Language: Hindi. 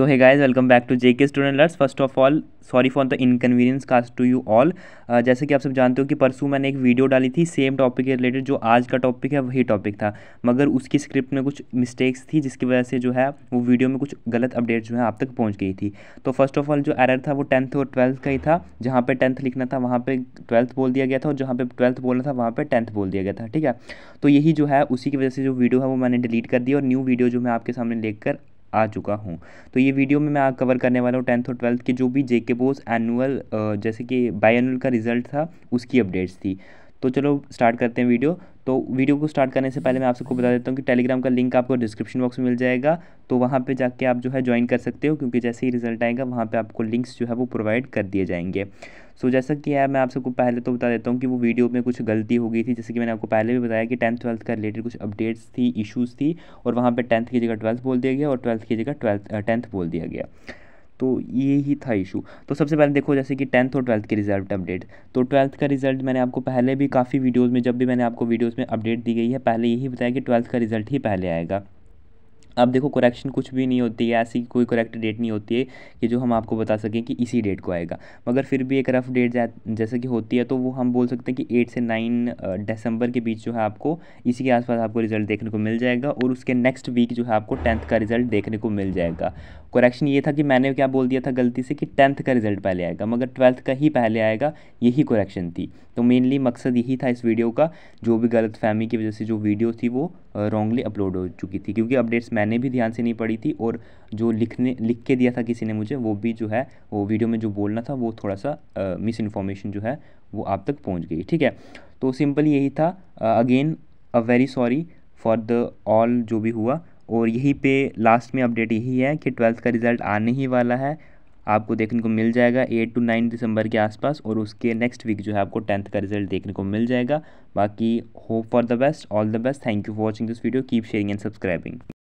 सो है guys welcome back to JK student लर्स first of all sorry for the inconvenience caused to you all जैसे कि आप सब जानते हो कि परसों मैंने एक वीडियो डाली थी सेम टॉपिक के रिलेटेड जो आज का टॉपिक है वही टॉपिक था मगर उसकी स्क्रिप्ट में कुछ मिस्टेक्स थी जिसकी वजह से जो है वो वीडियो में कुछ गलत अपडेट जो है आप तक पहुँच गई थी तो फर्स्ट ऑफ ऑल जो एरर था वो टेंथ और ट्वेल्थ का ही था जहाँ पर टेंथ लिखना था वहाँ पर ट्वेल्थ बोल दिया गया था और जहाँ पर ट्वेल्थ बोलना था वहाँ पर टेंथ बोल दिया गया था ठीक है तो यही जो है उसी की वजह से जो वीडियो है वो मैंने डिलीट कर दी और न्यू वीडियो जो मैं आपके सामने लेकर आ चुका हूँ तो ये वीडियो में मैं कवर करने वाला हूँ टेंथ और ट्वेल्थ के जो भी जे के बोस एनुअल जैसे कि बाई का रिज़ल्ट था उसकी अपडेट्स थी तो चलो स्टार्ट करते हैं वीडियो तो वीडियो को स्टार्ट करने से पहले मैं आप सबको बता देता हूँ कि टेलीग्राम का लिंक आपको डिस्क्रिप्शन बॉक्स में मिल जाएगा तो वहाँ पर जाके आप जो है ज्वाइन कर सकते हो क्योंकि जैसे ही रिजल्ट आएगा वहाँ पर आपको लिंक्स जो है वो प्रोवाइड कर दिए जाएंगे सो so, जैसा कि है मैं आप सबको पहले तो बता देता हूँ कि वो वीडियो में कुछ गलती हो गई थी जैसे कि मैंने आपको पहले भी बताया कि टेंथ ट्वेल्थ का रिलेटेड कुछ अपडेट्स थी इशूज़ थी और वहाँ पर टेंथ की जगह ट्वेल्थ बोल दिया गया और ट्वेल्थ की जगह ट्वेल्थ टेंथ बोल दिया गया तो ये ही था इशू तो सबसे पहले देखो जैसे कि टेंथ और ट्वेल्थ के रिजल्ट अपडेट तो ट्वेल्थ का रिजल्ट मैंने आपको पहले भी काफ़ी वीडियोज़ में जब भी मैंने आपको वीडियोज़ में अपडेट दी गई है पहले यही बताया कि ट्वेल्थ का रिजल्ट ही पहले आएगा अब देखो करेक्शन कुछ भी नहीं होती है ऐसी कोई करेक्ट डेट नहीं होती है कि जो हम आपको बता सकें कि इसी डेट को आएगा मगर फिर भी एक रफ़ डेट जैसे कि होती है तो वो हम बोल सकते हैं कि एट से नाइन दिसंबर के बीच जो है आपको इसी के आसपास आपको रिज़ल्ट देखने को मिल जाएगा और उसके नेक्स्ट वीक जो है आपको टेंथ का रिज़ल्ट देखने को मिल जाएगा करेक्शन ये था कि मैंने क्या बोल दिया था गलती से कि टेंथ का रिजल्ट पहले आएगा मगर ट्वेल्थ का ही पहले आएगा यही करेक्शन थी तो मेनली मकसद यही था इस वीडियो का जो भी गलत फहमी की वजह से जो वीडियो थी वो रॉन्गली अपलोड हो चुकी थी क्योंकि अपडेट्स मैंने भी ध्यान से नहीं पढ़ी थी और जो लिखने लिख के दिया था किसी ने मुझे वो भी जो है वो वीडियो में जो बोलना था वो थोड़ा सा मिस इन्फॉर्मेशन जो है वो आप तक पहुँच गई ठीक है तो सिंपल यही था again a very sorry for the all जो भी हुआ और यहीं पे लास्ट में अपडेट यही है कि ट्वेल्थ का रिज़ल्ट आने ही वाला है आपको देखने को मिल जाएगा एट टू नाइन दिसंबर के आसपास और उसके नेक्स्ट वीक जो है आपको टेंथ का रिजल्ट देखने को मिल जाएगा बाकी hope for the best all the best thank you for watching this video keep sharing and subscribing